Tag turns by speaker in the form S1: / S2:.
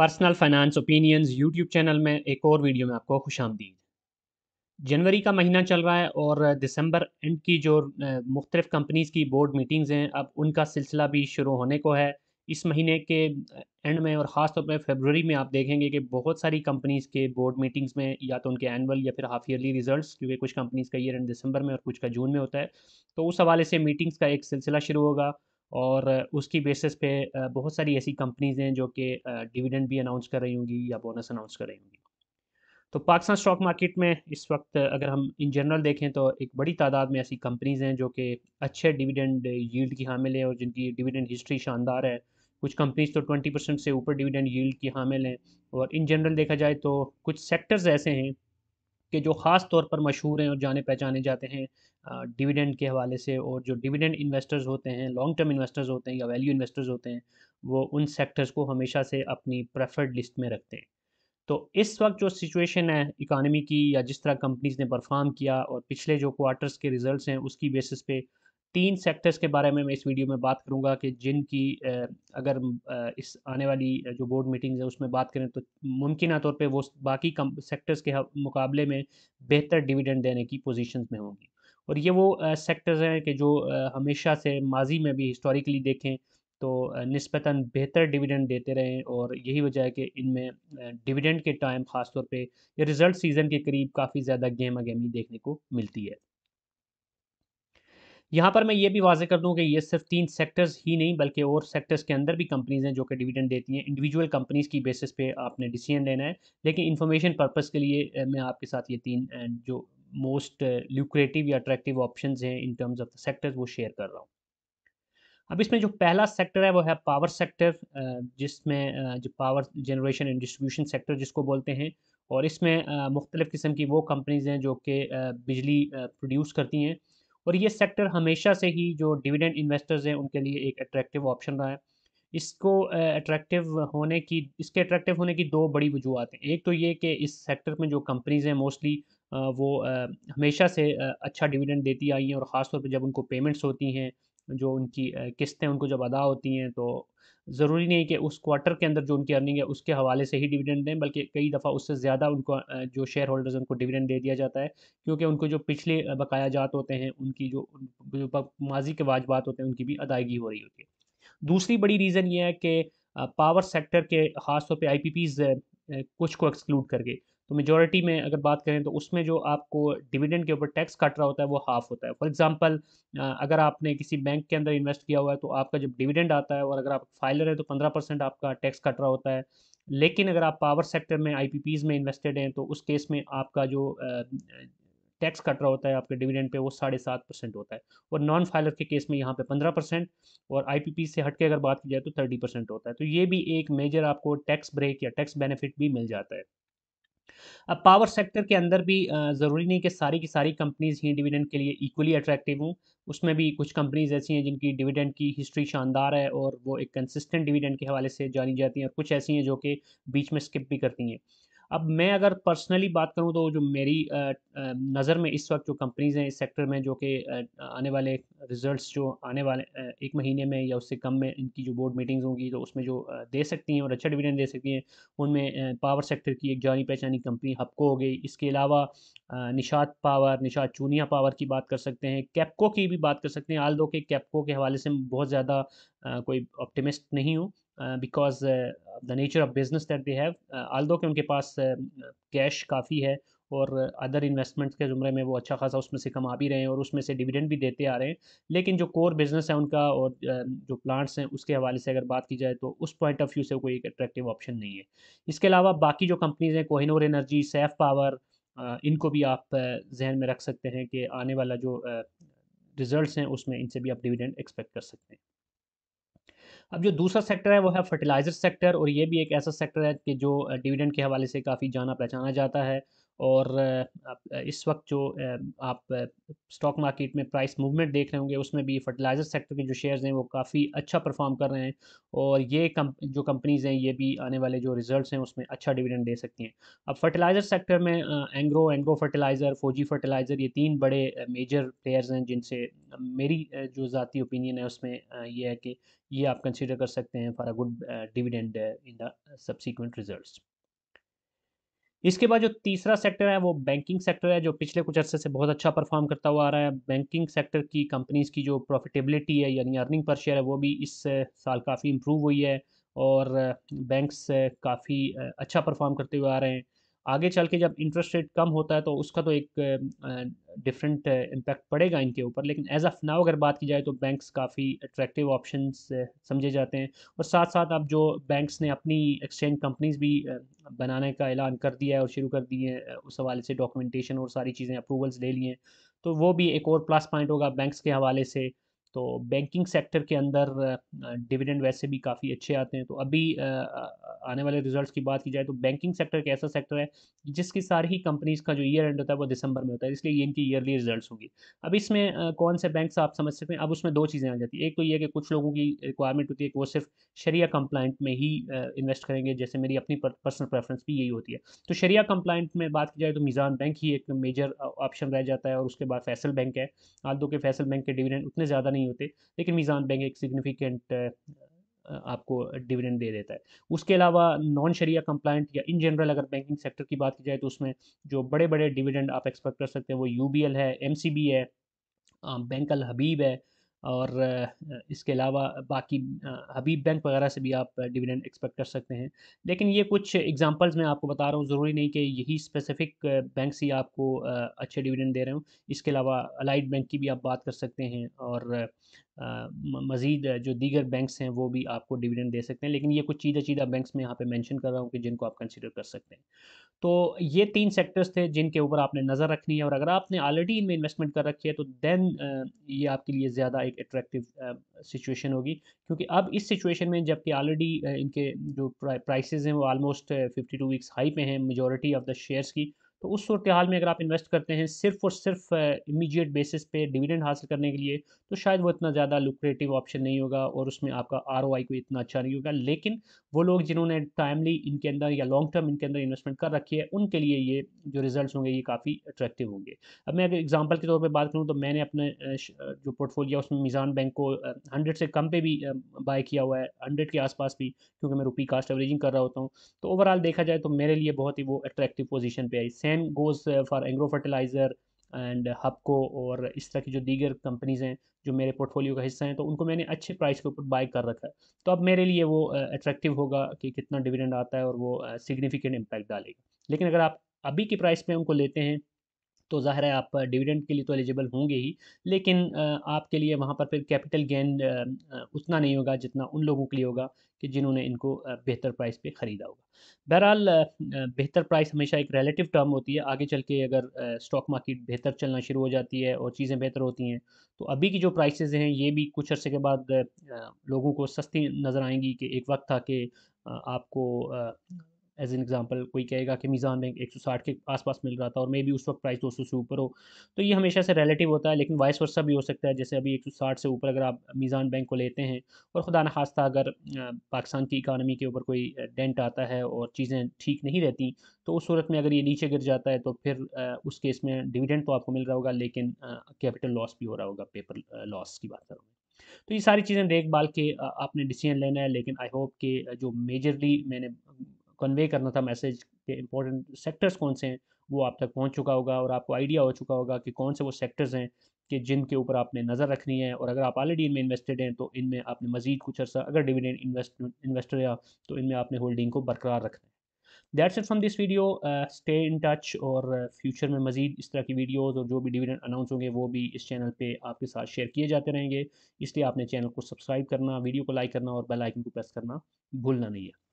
S1: personal finance opinions YouTube channel में एक और वीडियो में आपको खुश आमदीद जनवरी का महीना चल रहा है और दिसंबर एंड की जो मुख्तलिफ कंपनीज़ की बोर्ड मीटिंग्स हैं अब उनका सिलसिला भी शुरू होने को है इस महीने के एंड में और ख़ास तौर पर फेबररी में आप देखेंगे कि बहुत सारी कंपनीज़ के बोर्ड मीटिंग्स में या तो उनके एनुअल या फिर हाफ ईयरली रिजल्ट्स क्योंकि कुछ कंपनीज़ का ईयर एंड दिसंबर में और कुछ का जून में होता है तो उस हवाले से मीटिंग्स का एक सिलसिला शुरू होगा और उसकी बेसिस पे बहुत सारी ऐसी कंपनीज़ हैं जो कि डिविडेंड भी अनाउंस कर रही होंगी या बोनस अनाउंस कर रही होंगी तो पाकिस्तान स्टॉक मार्केट में इस वक्त अगर हम इन जनरल देखें तो एक बड़ी तादाद में ऐसी कंपनीज़ हैं जो कि अच्छे डिविडेंड यील्ड की हामिल हैं और जिनकी डिविडेंड हिस्ट्री शानदार है कुछ कंपनीज तो ट्वेंटी परसेंट से ऊपर डिविडेंड यील्ड की हामिल हैं और इन जनरल देखा जाए तो कुछ सेक्टर्स ऐसे हैं के जो ख़ास तौर पर मशहूर हैं और जाने पहचाने जाते हैं डिविडेंड के हवाले से और जो डिविडेंड इन्वेस्टर्स होते हैं लॉन्ग टर्म इन्वेस्टर्स होते हैं या वैल्यू इन्वेस्टर्स होते हैं वो उन सेक्टर्स को हमेशा से अपनी प्रेफर्ड लिस्ट में रखते हैं तो इस वक्त जो सिचुएशन है इकानमी की या जिस तरह कंपनीज ने परफॉर्म किया और पिछले जो क्वार्टर्स के रिजल्ट्स हैं उसकी बेसिस पे तीन सेक्टर्स के बारे में मैं इस वीडियो में बात करूंगा कि जिनकी अगर इस आने वाली जो बोर्ड मीटिंग्स है उसमें बात करें तो मुमकिन तौर पे वो बाकी कम सेक्टर्स के मुकाबले में बेहतर डिविडेंड देने की पोजीशंस में होंगी और ये वो सेक्टर्स हैं कि जो हमेशा से माजी में भी हिस्टोरिकली देखें तो नस्बता बेहतर डिविडेंड देते रहें और यही वजह है कि इनमें डिविडेंड के टाइम ख़ासतौर पर रिज़ल्ट सीज़न के करीब काफ़ी ज़्यादा गेम अगेमी देखने को मिलती है यहाँ पर मैं ये भी वाजह कर दूँ कि ये सिर्फ तीन सेक्टर्स ही नहीं बल्कि और सेक्टर्स के अंदर भी कंपनीज़ हैं जो कि डिविडेंड देती हैं इंडिविजुअल कंपनीज़ की बेसिस पे आपने डिसीजन लेना है लेकिन इन्फॉर्मेशन पर्पज़ के लिए मैं आपके साथ ये तीन जो मोस्ट ल्यूक्रेटिव या अट्रैक्टिव ऑप्शन हैं in terms of the sectors वो शेयर कर रहा हूँ अब इसमें जो पहला सेक्टर है वो है पावर सेक्टर जिसमें जो power generation and distribution sector जिसको बोलते हैं और इसमें मुख्तलिफ़ किस्म की वो कंपनीज़ हैं जो कि बिजली प्रोड्यूस करती हैं और ये सेक्टर हमेशा से ही जो डिविडेंड इन्वेस्टर्स हैं उनके लिए एक अट्रैक्टिव ऑप्शन रहा है इसको अट्रैक्टिव होने की इसके अट्रैक्टिव होने की दो बड़ी वजूहत हैं एक तो ये कि इस सेक्टर में जो कंपनीज़ हैं मोस्टली वो हमेशा से अच्छा डिविडेंड देती आई हैं और ख़ासतौर पर जब उनको पेमेंट्स होती हैं जो उनकी किस्तें उनको जब अदा होती हैं तो ज़रूरी नहीं कि उस क्वार्टर के अंदर जो उनकी अर्निंग है उसके हवाले से ही डिविडेंड दें बल्कि कई दफ़ा उससे ज़्यादा उनको जो शेयर होल्डर्स उनको डिविडेंड दे दिया जाता है क्योंकि उनको जो पिछले बकाया जात होते हैं उनकी जो, जो माजी के वाजबात होते हैं उनकी भी अदायगी हो रही होती है दूसरी बड़ी रीज़न ये है कि पावर सेक्टर के ख़ास तौर पर आई पी पीज़ कुछ को एक्सक्लूड करके तो मेजोरिटी में अगर बात करें तो उसमें जो आपको डिविडेंड के ऊपर टैक्स कट रहा होता है वो हाफ होता है फॉर एग्जांपल अगर आपने किसी बैंक के अंदर इन्वेस्ट किया हुआ है तो आपका जब डिविडेंड आता है और अगर आप फाइलर हैं तो पंद्रह परसेंट आपका टैक्स कट रहा होता है लेकिन अगर आप पावर सेक्टर में आई में इन्वेस्टेड हैं तो उस केस में आपका जो टैक्स कट रहा होता है आपके डिविडेंड पे वो साढ़े सात परसेंट होता है और नॉन फाइलर के केस में यहाँ पे पंद्रह परसेंट और आईपीपी से हटके अगर बात की जाए तो थर्टी परसेंट होता है तो ये भी एक मेजर आपको टैक्स ब्रेक या टैक्स बेनिफिट भी मिल जाता है अब पावर सेक्टर के अंदर भी ज़रूरी नहीं कि सारी की सारी कंपनीज़ ही डिविडेंड के लिए इक्वली अट्रैक्टिव हों उसमें भी कुछ कंपनीज़ ऐसी हैं जिनकी डिविडेंड की हिस्ट्री शानदार है और वो एक कंसिस्टेंट डिविडेंड के हवाले से जानी जाती हैं और कुछ ऐसी हैं जो कि बीच में स्किप भी करती हैं अब मैं अगर पर्सनली बात करूँ तो जो मेरी नज़र में इस वक्त जो कंपनीज़ हैं इस सेक्टर में जो कि आने वाले रिजल्ट्स जो आने वाले एक महीने में या उससे कम में इनकी जो बोर्ड मीटिंग्स होंगी तो उसमें जो दे सकती हैं और अच्छा डिविडेंड दे सकती हैं उनमें पावर सेक्टर की एक जानी पहचानी कंपनी हबको हो गई इसके अलावा निशात पावर निशात चूनिया पावर की बात कर सकते हैं कैपको की भी बात कर सकते हैं आल दो के कैपको के हवाले से बहुत ज़्यादा कोई ऑप्टिमिस्ट नहीं हूँ because the nature of business that they have although के उनके पास कैश uh, काफ़ी है और अदर uh, इन्वेस्टमेंट्स के ज़ुमरे में वो अच्छा खासा उसमें से कमा भी रहे हैं और उसमें से डिविडेंड भी देते आ रहे हैं लेकिन जो कोर बिजनेस है उनका और uh, जो प्लांट्स हैं उसके हवाले से अगर बात की जाए तो उस पॉइंट ऑफ व्यू से कोई एक अट्रैक्टिव ऑप्शन नहीं है इसके अलावा बाकी जो कंपनीज़ हैं कोहिनोर एनर्जी सैफ पावर इनको भी आप जहन में रख सकते हैं कि आने वाला जो रिज़ल्ट हैं उसमें इनसे भी आप डिविडेंड एक्सपेक्ट कर सकते हैं अब जो दूसरा सेक्टर है वो है फर्टिलाइज़र सेक्टर और ये भी एक ऐसा सेक्टर है कि जो डिविडेंड के हवाले से काफ़ी जाना पहचाना जाता है और इस वक्त जो आप स्टॉक मार्केट में प्राइस मूवमेंट देख रहे होंगे उसमें भी फर्टिलाइज़र सेक्टर के जो शेयर्स हैं वो काफ़ी अच्छा परफॉर्म कर रहे हैं और ये कम जो कंपनीज़ हैं ये भी आने वाले जो रिजल्ट्स हैं उसमें अच्छा डिविडेंड दे सकती हैं अब फर्टिलाइज़र सेक्टर में एंग्रो एंग्रो फर्टिलाइज़र फौजी फर्टिलाइज़र ये तीन बड़े मेजर प्लेयर्स हैं जिनसे मेरी जो ज़ाती ओपिनियन है उसमें ये है कि ये आप कंसिडर कर सकते हैं for a good dividend in the subsequent result इसके बाद जो तीसरा सेक्टर है वो बैंकिंग सेक्टर है जो पिछले कुछ अर्से से बहुत अच्छा परफॉर्म करता हुआ आ रहा है बैंकिंग सेक्टर की कंपनीज़ की जो प्रॉफिटेबिलिटी है यानी अर्निंग पर शेयर है वो भी इस साल काफ़ी इम्प्रूव हुई है और बैंक्स काफ़ी अच्छा परफॉर्म करते हुए आ रहे हैं आगे चल के जब इंटरेस्ट रेट कम होता है तो उसका तो एक डिफरेंट इम्पैक्ट uh, पड़ेगा इनके ऊपर लेकिन एज ऑफ नाउ अगर बात की जाए तो बैंक्स काफ़ी अट्रैक्टिव ऑप्शन समझे जाते हैं और साथ साथ अब जो बैंक्स ने अपनी एक्सचेंज कंपनीज भी uh, बनाने का ऐलान कर दिया है और शुरू कर दिए हैं उस हवाले से डॉक्यूमेंटेशन और सारी चीज़ें अप्रूवल्स ले लिए हैं तो वो भी एक और प्लस पॉइंट होगा बैंक्स के हवाले से तो बैंकिंग सेक्टर के अंदर डिविडेंड वैसे भी काफ़ी अच्छे आते हैं तो अभी आने वाले रिजल्ट्स की बात की जाए तो बैंकिंग सेक्टर एक ऐसा सेक्टर है जिसकी सारी ही कंपनीज का जो ईयर एंड होता है वो दिसंबर में होता है इसलिए ये इनकी ईयरली रिजल्ट्स होगी अब इसमें कौन से बैंक आप समझ सकते हैं अब उसमें दो चीज़ें आ जाती है एक तो ये कि कुछ लोगों की रिक्वायरमेंट होती है कि वो सिर्फ शरिया कंप्लाइंट में ही इन्वेस्ट करेंगे जैसे मेरी अपनी पर्सनल प्रेफरेंस भी यही होती है तो शरिया कंप्लाइंट में बात की जाए तो मिज़ान बैंक ही एक मेजर ऑप्शन रह जाता है और उसके बाद फैसल बैंक है आल दो के फैसल बैंक के डिविडेंड उतने ज़्यादा नहीं नहीं होते लेकिन मीज़ान बैंक एक सिग्निफिकेंट आपको डिविडेंड दे देता है उसके अलावा नॉन शरिया कंप्लाइंट या इन जनरल अगर बैंकिंग सेक्टर की बात की जाए तो उसमें जो बड़े बड़े डिविडेंड आप एक्सपेक्ट कर सकते हैं वो यू है एम है बैंक अल हबीब है और इसके अलावा बाकी हबीब बैंक वगैरह से भी आप डिविडेंड एक्सपेक्ट कर सकते हैं लेकिन ये कुछ एग्जांपल्स मैं आपको बता रहा हूँ ज़रूरी नहीं कि यही स्पेसिफिक बैंक से आपको अच्छे डिविडेंड दे रहे हूँ इसके अलावा अलाइड बैंक की भी आप बात कर सकते हैं और मज़ीद जो दीगर बैंक्स हैं वो भी आपको डिविडेंड दे सकते हैं लेकिन ये कुछ चीज़ें चीज़ा बैंक्स में यहाँ पे मेंशन कर रहा हूँ कि जिनको आप कंसिडर कर सकते हैं तो ये तीन सेक्टर्स थे जिनके ऊपर आपने नज़र रखनी है और अगर आपने ऑलरेडी इनमें इन्वेस्टमेंट कर रखी है तो देन ये आपके लिए ज़्यादा एक अट्रैक्टिव सिचुएशन होगी क्योंकि अब इस सिचुएशन में जबकि ऑलरेडी इनके जो प्राइसेज हैं वो almost fifty two weeks high पे हैं मेजोरिटी ऑफ द शेयर्स की तो उस सूरत हाल में अगर आप इन्वेस्ट करते हैं सिर्फ और सिर्फ इमीडिएट बेसिस पे डिविडेंड हासिल करने के लिए तो शायद वो इतना ज़्यादा लुक्रेटिव ऑप्शन नहीं होगा और उसमें आपका आर कोई इतना अच्छा नहीं होगा लेकिन वो लोग जिन्होंने टाइमली इनके अंदर या लॉन्ग टर्म इनके अंदर इन्वेस्टमेंट कर रखी है उनके लिए ये जो रिजल्ट होंगे ये काफ़ी अट्रैक्टिव होंगे अब मैं अगर एग्जाम्पल के तौर पर बात करूँ तो मैंने अपने जो पोर्टफोलियो उसमें मिज़ान बैंक को हंड्रेड से कम पे भी बाय किया हुआ है हंड्रेड के आसपास भी क्योंकि मैं रुपी कास्ट एवरेजिंग कर रहा होता हूँ तो ओवरऑल देखा जाए तो मेरे लिए बहुत ही वो अट्रैक्टिव पोजीशन पे item goes for Engro fertilizer and Hubco और इस तरह की जो दीगर कंपनीज़ हैं जो मेरे पोर्टफोलियो का हिस्सा हैं तो उनको मैंने अच्छे प्राइस के ऊपर बाय कर रखा है तो अब मेरे लिए वो अट्रैक्टिव uh, होगा कि कितना डिविडेंड आता है और वो सिग्निफिकेंट uh, इम्पैक्ट डालेगा लेकिन अगर आप अभी की प्राइस पे उनको लेते हैं तो ज़ाहिर है आप डिविडेंड के लिए तो एलिजिबल होंगे ही लेकिन आपके लिए वहाँ पर फिर कैपिटल गेन उतना नहीं होगा जितना उन लोगों के लिए होगा कि जिन्होंने इनको बेहतर प्राइस पे ख़रीदा होगा बहरहाल बेहतर प्राइस हमेशा एक रिलेटिव टर्म होती है आगे चल के अगर स्टॉक मार्केट बेहतर चलना शुरू हो जाती है और चीज़ें बेहतर होती हैं तो अभी की जो प्राइसेज हैं ये भी कुछ अर्से के बाद लोगों को सस्ती नज़र आएंगी कि एक वक्त था कि आपको एज एन एग्जांपल कोई कहेगा कि मीज़ान बैंक 160 के आसपास मिल रहा था और मे भी उस वक्त प्राइस 200 से ऊपर हो तो ये हमेशा से रिलेटिव होता है लेकिन वाइस वर्षा भी हो सकता है जैसे अभी 160 से ऊपर अगर आप मीज़ान बैंक को लेते हैं और खुदा नखास्ता अगर पाकिस्तान की इकानमी के ऊपर कोई डेंट आता है और चीज़ें ठीक नहीं रहती तो उस सूरत में अगर ये नीचे गिर जाता है तो फिर उस केस में डिविडेंड तो आपको मिल रहा होगा लेकिन कैपिटल लॉस भी हो रहा होगा पेपर लॉस की बात करूँगा तो ये सारी चीज़ें देखभाल के आपने डिसीजन लेना है लेकिन आई होप कि जो मेजरली मैंने कन्वे करना था मैसेज के इंपॉर्टेंट सेक्टर्स कौन से हैं वो आप तक पहुंच चुका होगा और आपको आइडिया हो चुका होगा कि कौन से वो सेक्टर्स हैं कि जिनके ऊपर आपने नज़र रखनी है और अगर आप ऑलरेडी इनमें इन्वेस्टेड हैं तो इनमें आपने मजीद कुछ अर्सा अगर डिविडेंड इन्वेस्ट इन्वेस्टर या तो इनमें आपने होल्डिंग को बरकरार रखना है that's it from this video stay in touch और फ्यूचर में मजीद इस तरह की वीडियोज़ और जो भी डिविडेंड अनाउंस होंगे वो भी इस चैनल पर आपके साथ शेयर किए जाते रहेंगे इसलिए आपने चैनल को सब्सक्राइब करना वीडियो को लाइक करना और बेलाइकन को प्रेस करना भूलना नहीं है